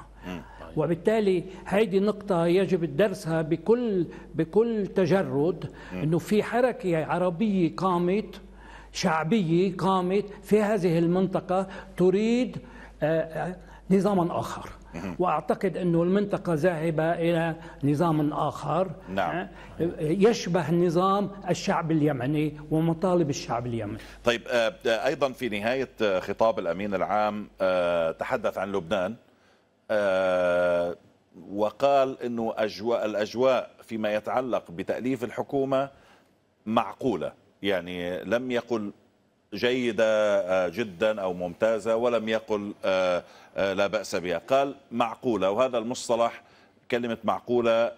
S4: وبالتالي هذه نقطة يجب درسها بكل بكل تجرد نعم. أنه في حركة عربية قامت شعبية قامت في هذه المنطقة تريد آه، آه، نظاما آخر نعم. واعتقد انه المنطقه ذاهبه الى نظام اخر نعم. آه، يشبه نظام الشعب اليمني ومطالب الشعب اليمني
S1: طيب ايضا في نهايه خطاب الامين العام تحدث عن لبنان آه، وقال انه اجواء الاجواء فيما يتعلق بتاليف الحكومه معقوله يعني لم يقل جيدة آه، جدا أو ممتازة ولم يقل آه، لا بأس بها قال معقولة وهذا المصطلح كلمة معقولة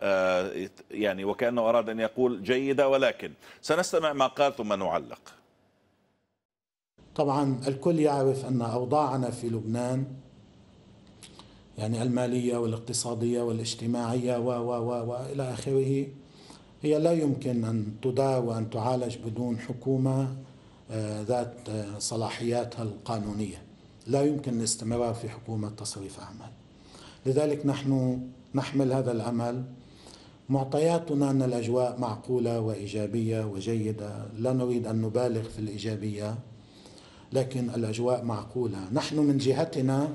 S1: يعني وكأنه أراد أن يقول جيدة ولكن سنستمع ما قال ثم نعلق
S2: طبعا الكل يعرف أن أوضاعنا في لبنان يعني المالية والاقتصادية والاجتماعية و و و وإلى آخره هي لا يمكن أن تدا وأن تعالج بدون حكومة آه، ذات آه، صلاحياتها القانونية لا يمكن الاستمرار في حكومة تصريف أعمال لذلك نحن نحمل هذا العمل معطياتنا أن الأجواء معقولة وإيجابية وجيدة لا نريد أن نبالغ في الإيجابية لكن الأجواء معقولة نحن من جهتنا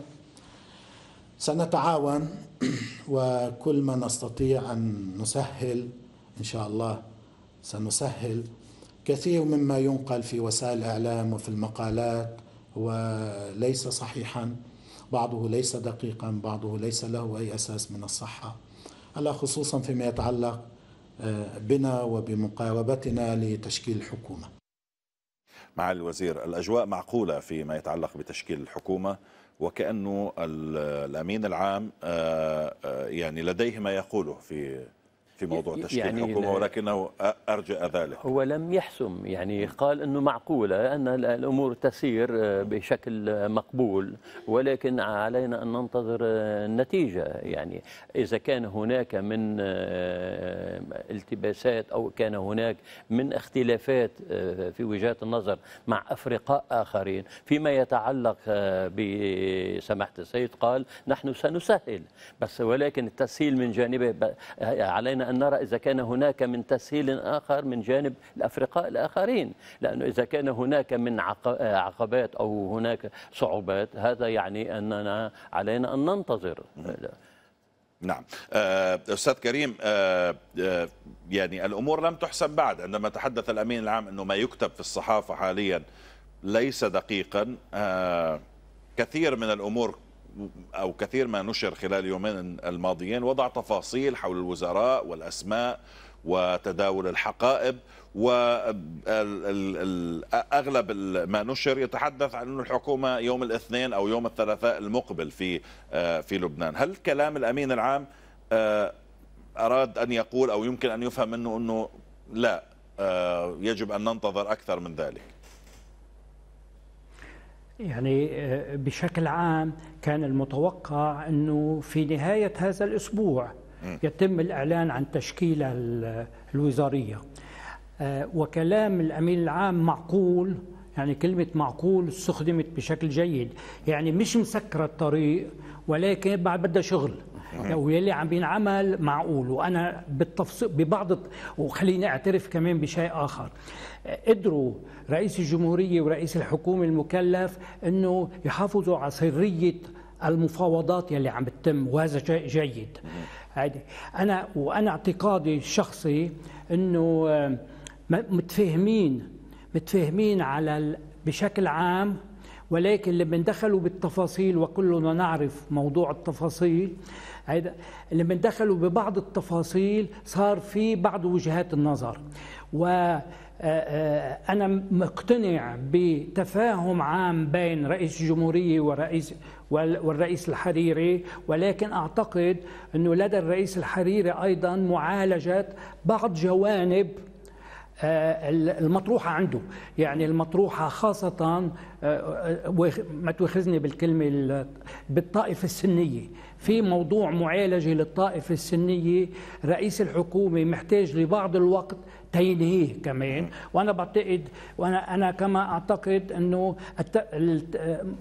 S2: سنتعاون [clears throat] وكل ما نستطيع أن نسهل إن شاء الله سنسهل كثير مما ينقل في وسائل الإعلام وفي المقالات وليس صحيحا بعضه ليس دقيقا بعضه ليس له أي أساس من الصحة ألا خصوصا فيما يتعلق آه، بنا وبمقاربتنا لتشكيل الحكومة
S1: مع الوزير الأجواء معقولة فيما يتعلق بتشكيل الحكومة وكأنه الأمين العام آه، آه، يعني لديه ما يقوله في في موضوع تشكيل يعني الحكومة ولكنه ارجى ذلك هو لم يحسم يعني
S3: قال أنه معقولة أن الأمور تسير آه، بشكل مقبول ولكن علينا أن ننتظر آه، النتيجة يعني إذا كان هناك من آه، التباسات أو كان هناك من اختلافات في وجهات النظر مع أفرقاء آخرين فيما يتعلق بسماحة السيد قال نحن سنسهل بس ولكن التسهيل من جانبه علينا أن نرى إذا كان هناك من تسهيل آخر من جانب الأفرقاء الآخرين لأنه إذا كان هناك من عقبات أو هناك صعوبات هذا يعني
S1: أننا علينا أن ننتظر نعم آه، استاذ كريم آه، آه، يعني الامور لم تحسب بعد عندما تحدث الامين العام انه ما يكتب في الصحافه حاليا ليس دقيقا كثير من الامور أو كثير ما نشر خلال اليومين الماضيين وضع تفاصيل حول الوزراء والأسماء وتداول الحقائب واغلب ما نشر يتحدث عن أن الحكومه يوم الاثنين او يوم الثلاثاء المقبل في في لبنان، هل كلام الامين العام آه، اراد ان يقول او يمكن ان يفهم منه انه لا آه، يجب ان ننتظر اكثر من ذلك؟
S4: يعني آه, بشكل عام كان المتوقع أنه في نهاية هذا الأسبوع يتم الإعلان عن تشكيلة الوزارية آه, وكلام الأمين العام معقول يعني كلمة معقول استخدمت بشكل جيد يعني مش مسكرة الطريق ولكن بعد بدها شغل واللي عم بينعمل معقول وانا بالتفصيل ببعض وخليني اعترف كمان بشيء اخر قدروا رئيس الجمهوريه ورئيس الحكومه المكلف انه يحافظوا على سريه المفاوضات يلي عم بتتم وهذا شيء جيد هيدي انا وانا اعتقادي الشخصي انه آه، متفاهمين متفاهمين على بشكل عام ولكن لما دخلوا بالتفاصيل وكلنا نعرف موضوع التفاصيل لما دخلوا ببعض التفاصيل صار في بعض وجهات النظر و آه، آه، أنا مقتنع بتفاهم عام بين رئيس الجمهورية ورئيس والرئيس الحريري ولكن أعتقد أنه لدى الرئيس الحريري أيضا معالجة بعض جوانب آه، المطروحة عنده يعني المطروحة خاصة آه، آه، ما تواخذني بالكلمة بالطائفة السنية في موضوع معالجة للطائفة السنية رئيس الحكومة محتاج لبعض الوقت تينهيه كمان وانا بعتقد وانا انا كما اعتقد انه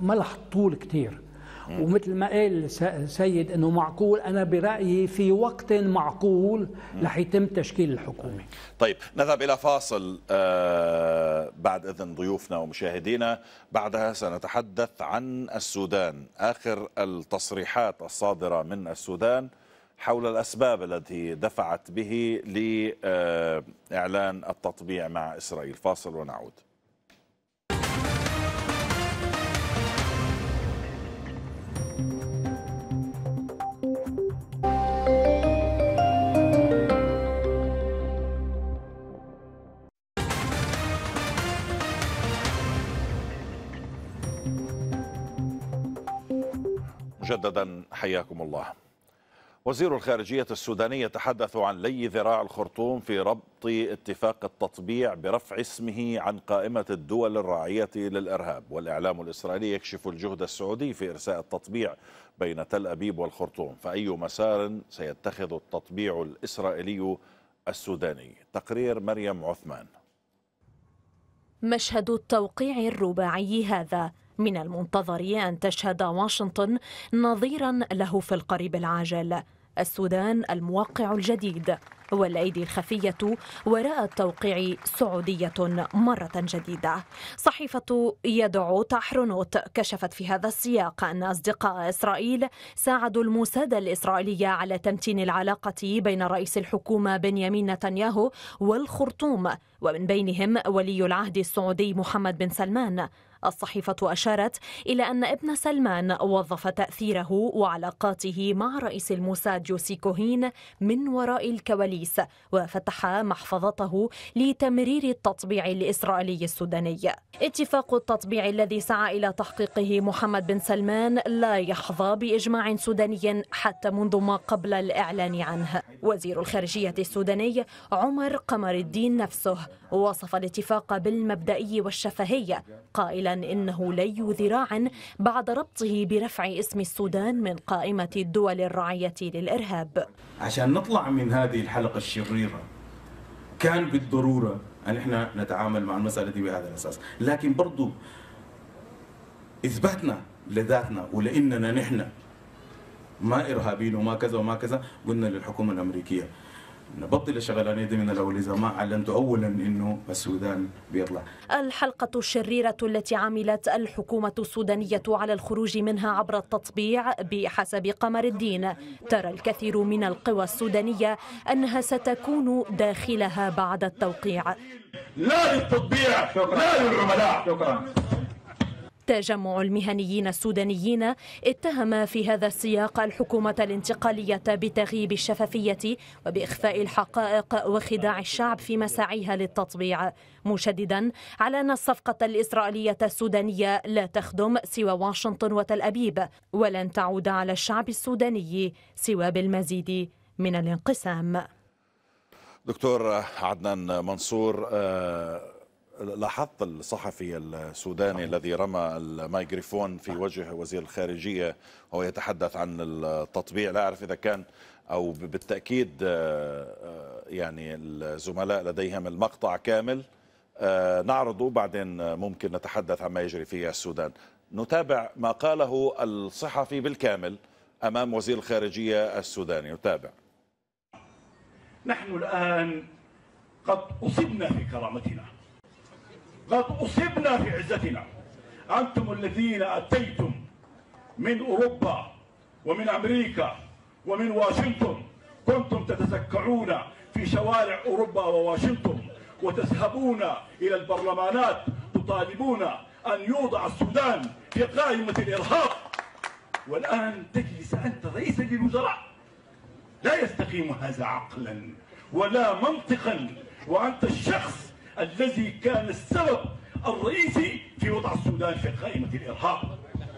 S4: ملح طول كثير ومثل ما قال سيد انه معقول انا برايي في وقت معقول رح يتم تشكيل الحكومه
S1: طيب نذهب الى فاصل آه، بعد اذن ضيوفنا ومشاهدينا بعدها سنتحدث عن السودان اخر التصريحات الصادره من السودان حول الأسباب التي دفعت به لإعلان آه، التطبيع مع إسرائيل فاصل ونعود مجددا حياكم الله وزير الخارجية السوداني يتحدث عن لي ذراع الخرطوم في ربط اتفاق التطبيع برفع اسمه عن قائمة الدول الراعية للإرهاب والإعلام الإسرائيلي يكشف الجهد السعودي في إرساء التطبيع بين تل أبيب والخرطوم فأي مسار سيتخذ التطبيع الإسرائيلي السوداني تقرير مريم عثمان
S5: مشهد التوقيع الرباعي هذا من المنتظر أن تشهد واشنطن نظيرا له في القريب العاجل السودان الموقع الجديد والأيدي الخفية وراء التوقيع سعودية مرة جديدة صحيفة يدعو تحرنوت كشفت في هذا السياق أن أصدقاء إسرائيل ساعدوا الموساد الإسرائيلية على تمتين العلاقة بين رئيس الحكومة بنيامين نتنياهو والخرطوم ومن بينهم ولي العهد السعودي محمد بن سلمان الصحيفة أشارت إلى أن ابن سلمان وظف تأثيره وعلاقاته مع رئيس الموساد يوسي كوهين من وراء الكواليس وفتح محفظته لتمرير التطبيع الإسرائيلي السوداني اتفاق التطبيع الذي سعى إلى تحقيقه محمد بن سلمان لا يحظى بإجماع سوداني حتى منذ ما قبل الإعلان عنه وزير الخارجية السوداني عمر قمر الدين نفسه وصف الاتفاق بالمبدئي والشفهي قائلا انه لي ذراع بعد ربطه برفع اسم السودان من قائمه الدول الراعيه للارهاب.
S6: عشان نطلع من هذه الحلقه الشريره كان بالضروره ان احنا نتعامل مع المساله دي بهذا الاساس، لكن برضو اثباتنا لذاتنا ولاننا نحن ما ارهابيين وما كذا وما كذا قلنا للحكومه الامريكيه نبطل شغلانة دي من الأول إذا ما أعلنتوا أولا إنه السودان بيطلع
S5: الحلقة الشريرة التي عملت الحكومة السودانية على الخروج منها عبر التطبيع بحسب قمر الدين ترى الكثير من القوى السودانية أنها ستكون داخلها بعد التوقيع
S6: لا للتطبيع لا للعملاء شكرا
S5: تجمع المهنيين السودانيين اتهم في هذا السياق الحكومة الانتقالية بتغييب الشفافية وبإخفاء الحقائق وخداع الشعب في مساعيها للتطبيع مشددا على أن الصفقة الإسرائيلية السودانية لا تخدم سوى واشنطن وتل أبيب ولن تعود على الشعب السوداني سوى بالمزيد من الانقسام
S1: دكتور عدنان منصور آه، لاحظت الصحفي السوداني صحيح. الذي رمى الميكروفون في وجه وزير الخارجية وهو يتحدث عن التطبيع لا أعرف إذا كان أو بالتأكيد آه، آه، يعني الزملاء لديهم المقطع كامل آه، نعرضه بعدين ممكن نتحدث عما يجري في السودان نتابع ما قاله الصحفي بالكامل أمام وزير الخارجية السوداني نتابع
S6: نحن الآن قد أصبنا في كرامتنا قد أصبنا في عزتنا أنتم الذين أتيتم من أوروبا ومن أمريكا ومن واشنطن كنتم تتسكعون في شوارع أوروبا وواشنطن وتذهبون إلى البرلمانات تطالبون أن يوضع السودان في قائمة الإرهاب والآن تجلس أنت رئيسا للوزراء لا يستقيم هذا عقلا ولا منطقا وأنت الشخص الذي كان السبب الرئيسي في وضع السودان في قائمة الإرهاب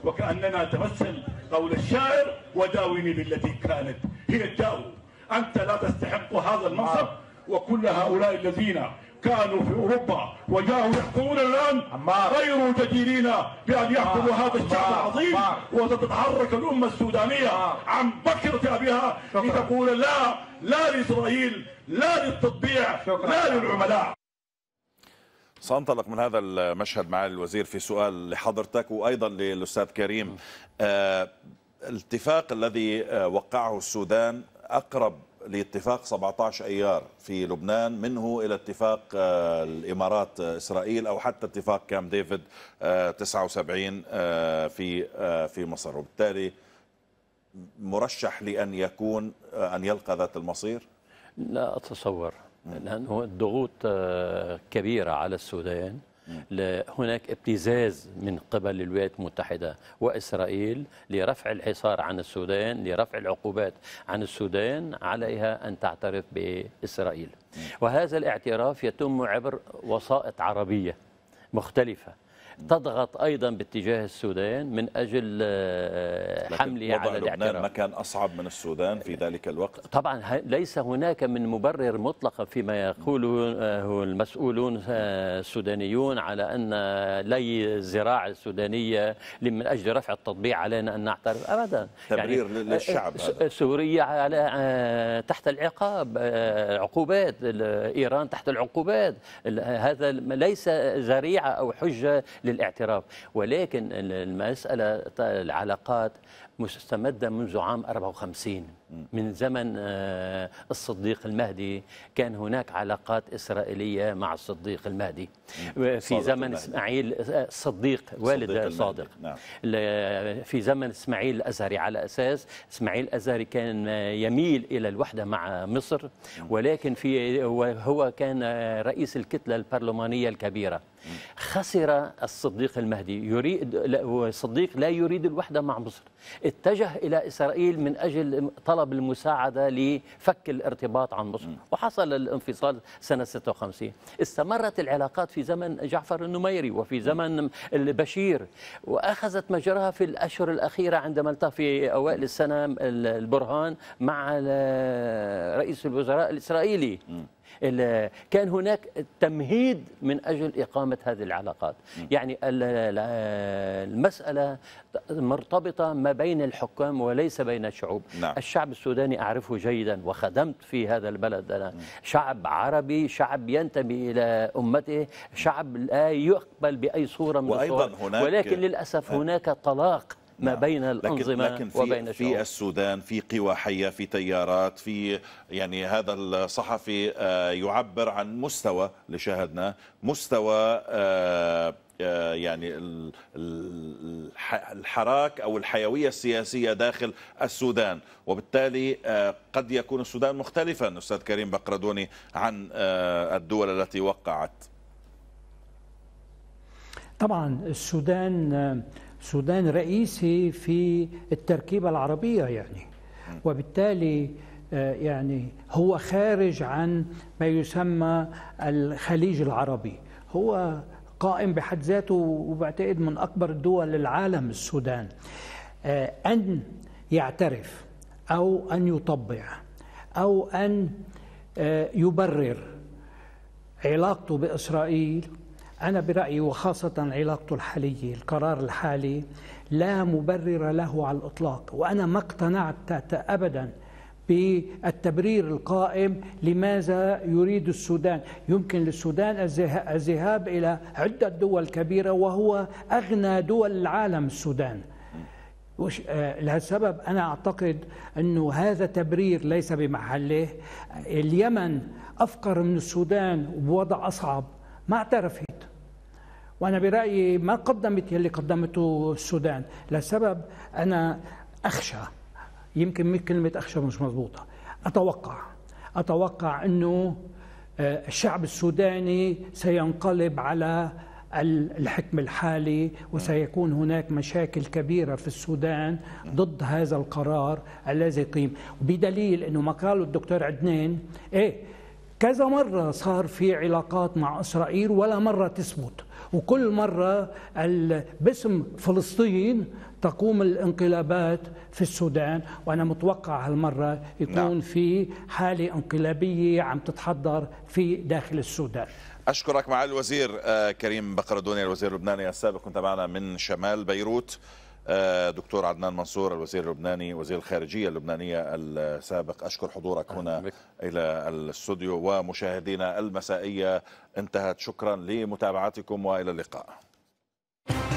S6: وكأننا تمثل قول الشاعر وداوني بالتي كانت هي الداو أنت لا تستحق هذا المنصب وكل هؤلاء الذين كانوا في أوروبا وجاءوا يحكمون الآن غير جديرين بأن يحكموا هذا الشعب العظيم وتتحرك الأمة السودانية عن بكرة أبيها لتقول لا لا لإسرائيل لا للتطبيع لا للعملاء
S1: سأنطلق من هذا المشهد مع الوزير في سؤال لحضرتك وأيضا للأستاذ كريم آه، الاتفاق الذي آه، وقعه السودان أقرب لاتفاق 17 ايار في لبنان منه الى اتفاق آه، الامارات اسرائيل او حتى اتفاق كام ديفيد 79 في في مصر وبالتالي مرشح لان يكون ان يلقى ذات المصير
S3: لا اتصور لأنه الضغوط آه، كبيرة على السودان هناك ابتزاز من قبل الولايات المتحدة وإسرائيل لرفع الحصار عن السودان لرفع العقوبات عن السودان عليها أن تعترف بإسرائيل وهذا الاعتراف يتم عبر وسائط عربية مختلفة تضغط ايضا باتجاه السودان من اجل آه،
S1: حمله على الاعتراف ما كان اصعب من السودان في ذلك الوقت
S3: طبعا ليس هناك من مبرر مطلقا فيما يقوله آه، المسؤولون آه، السودانيون على ان لي الزراعه السودانيه من اجل رفع التطبيع علينا ان نعترف ابدا يعني تبرير يعني للشعب سوريا على تحت العقاب عقوبات ايران تحت العقوبات هذا ليس ذريعه او حجه للاعتراف ولكن المسألة العلاقات مستمدة منذ عام 54 من زمن آه، الصديق المهدي كان هناك علاقات إسرائيلية مع الصديق المهدي في زمن إسماعيل الصديق آه، والد صادق نعم. في زمن إسماعيل الأزهري على أساس إسماعيل الأزهري كان آه، يميل إلى الوحدة مع مصر ولكن في وهو كان رئيس الكتلة البرلمانية الكبيرة خسر الصديق المهدي يريد الصديق لا يريد الوحدة مع مصر اتجه إلى إسرائيل من أجل طلب طلب المساعدة لفك الارتباط عن مصر وحصل الانفصال سنة 56 استمرت العلاقات في زمن جعفر النميري وفي زمن البشير وأخذت مجراها في الأشهر الأخيرة عندما التقى في أوائل السنة البرهان مع رئيس الوزراء الإسرائيلي كان هناك تمهيد من أجل إقامة هذه العلاقات يعني المسألة مرتبطة ما بين الحكام وليس بين الشعوب نعم. الشعب الشعب السوداني أعرفه جيدا وخدمت في هذا البلد أنا شعب عربي شعب ينتمي إلى أمته شعب لا يقبل بأي صورة من الصور ولكن للأسف آه. هناك طلاق ما نعم. بين الأنظمة لكن, لكن في وبين الشعوب. في
S1: السودان في قوى حية في تيارات في يعني هذا الصحفي آه، يعبر عن مستوى اللي شاهدناه مستوى آه، آه، يعني الحراك أو الحيوية السياسية داخل السودان وبالتالي قد يكون السودان مختلفا أستاذ كريم بقردوني عن الدول التي وقعت
S4: طبعا السودان سودان رئيسي في التركيبة العربية يعني وبالتالي آه، يعني هو خارج عن ما يسمى الخليج العربي هو قائم بحد ذاته وبعتقد من أكبر دول العالم السودان آه، أن يعترف أو أن يطبع أو أن آه، يبرر علاقته بإسرائيل أنا برأيي وخاصة علاقته الحالية القرار الحالي لا مبرر له على الإطلاق وأنا ما اقتنعت أبدا بالتبرير القائم لماذا يريد السودان يمكن للسودان الذهاب إلى عدة دول كبيرة وهو أغنى دول العالم السودان وش آه، لهالسبب أنا أعتقد أنه هذا تبرير ليس بمحله اليمن أفقر من السودان ووضع أصعب ما اعترف وأنا برأيي ما قدمت يلي قدمته السودان لسبب أنا أخشى يمكن كلمة أخشى مش مضبوطة أتوقع أتوقع أنه آه، الشعب السوداني سينقلب على الحكم الحالي وسيكون هناك مشاكل كبيرة في السودان ضد هذا القرار الذي قيم بدليل أنه ما قاله الدكتور عدنان إيه كذا مرة صار في علاقات مع إسرائيل ولا مرة تثبت وكل مرة باسم فلسطين تقوم الانقلابات في السودان وأنا متوقع هالمرة يكون نعم. في حالة انقلابية عم تتحضر في داخل السودان
S1: أشكرك معالي الوزير آه، كريم بقردوني الوزير اللبناني السابق كنت معنا من شمال بيروت آه، دكتور عدنان منصور الوزير اللبناني وزير الخارجية اللبنانية السابق أشكر حضورك هنا بك. إلى الاستوديو ومشاهدينا المسائية انتهت شكرا لمتابعتكم وإلى اللقاء